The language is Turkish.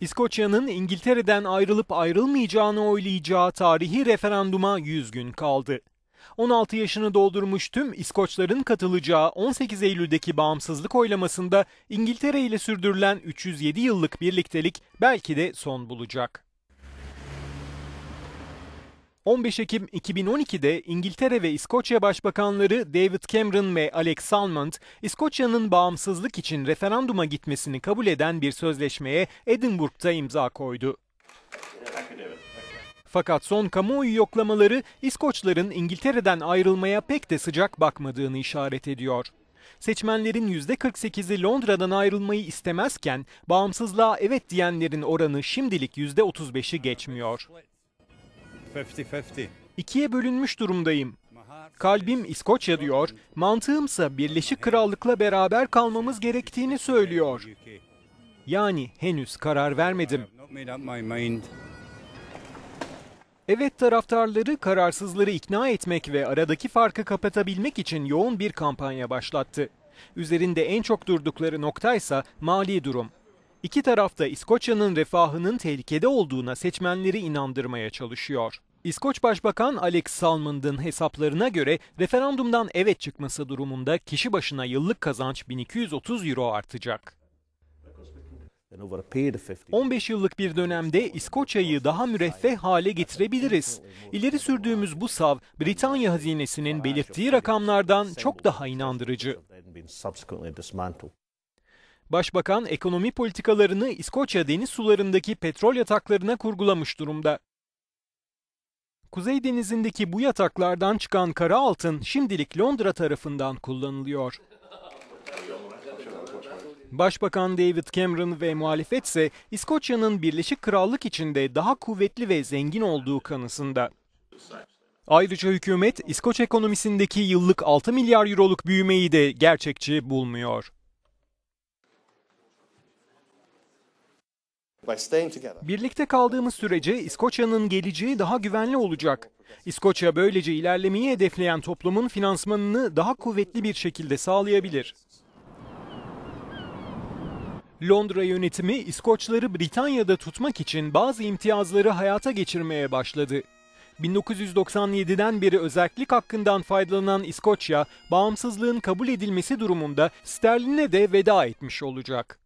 İskoçya'nın İngiltere'den ayrılıp ayrılmayacağını oylayacağı tarihi referanduma 100 gün kaldı. 16 yaşını doldurmuş tüm İskoçların katılacağı 18 Eylül'deki bağımsızlık oylamasında İngiltere ile sürdürülen 307 yıllık birliktelik belki de son bulacak. 15 Ekim 2012'de İngiltere ve İskoçya Başbakanları David Cameron ve Alex Salmond, İskoçya'nın bağımsızlık için referanduma gitmesini kabul eden bir sözleşmeye Edinburgh'da imza koydu. Fakat son kamuoyu yoklamaları İskoçların İngiltere'den ayrılmaya pek de sıcak bakmadığını işaret ediyor. Seçmenlerin %48'i Londra'dan ayrılmayı istemezken bağımsızlığa evet diyenlerin oranı şimdilik %35'i geçmiyor. İkiye bölünmüş durumdayım. Kalbim İskoçya diyor, mantığımsa Birleşik Krallık'la beraber kalmamız gerektiğini söylüyor. Yani henüz karar vermedim. Evet taraftarları kararsızları ikna etmek ve aradaki farkı kapatabilmek için yoğun bir kampanya başlattı. Üzerinde en çok durdukları noktaysa mali durum. İki tarafta İskoçya'nın refahının tehlikede olduğuna seçmenleri inandırmaya çalışıyor. İskoç Başbakan Alex Salmond'un hesaplarına göre referandumdan evet çıkması durumunda kişi başına yıllık kazanç 1230 euro artacak. 15 yıllık bir dönemde İskoçya'yı daha müreffeh hale getirebiliriz. İleri sürdüğümüz bu sav, Britanya hazinesinin belirttiği rakamlardan çok daha inandırıcı. Başbakan ekonomi politikalarını İskoçya deniz sularındaki petrol yataklarına kurgulamış durumda. Kuzey Denizi'ndeki bu yataklardan çıkan kara altın şimdilik Londra tarafından kullanılıyor. Başbakan David Cameron ve muhalefetse İskoçya'nın Birleşik Krallık içinde daha kuvvetli ve zengin olduğu kanısında. Ayrıca hükümet İskoç ekonomisindeki yıllık 6 milyar euroluk büyümeyi de gerçekçi bulmuyor. Birlikte kaldığımız sürece İskoçya'nın geleceği daha güvenli olacak. İskoçya böylece ilerlemeyi hedefleyen toplumun finansmanını daha kuvvetli bir şekilde sağlayabilir. Londra yönetimi İskoçları Britanya'da tutmak için bazı imtiyazları hayata geçirmeye başladı. 1997'den beri özellik hakkından faydalanan İskoçya, bağımsızlığın kabul edilmesi durumunda sterline de veda etmiş olacak.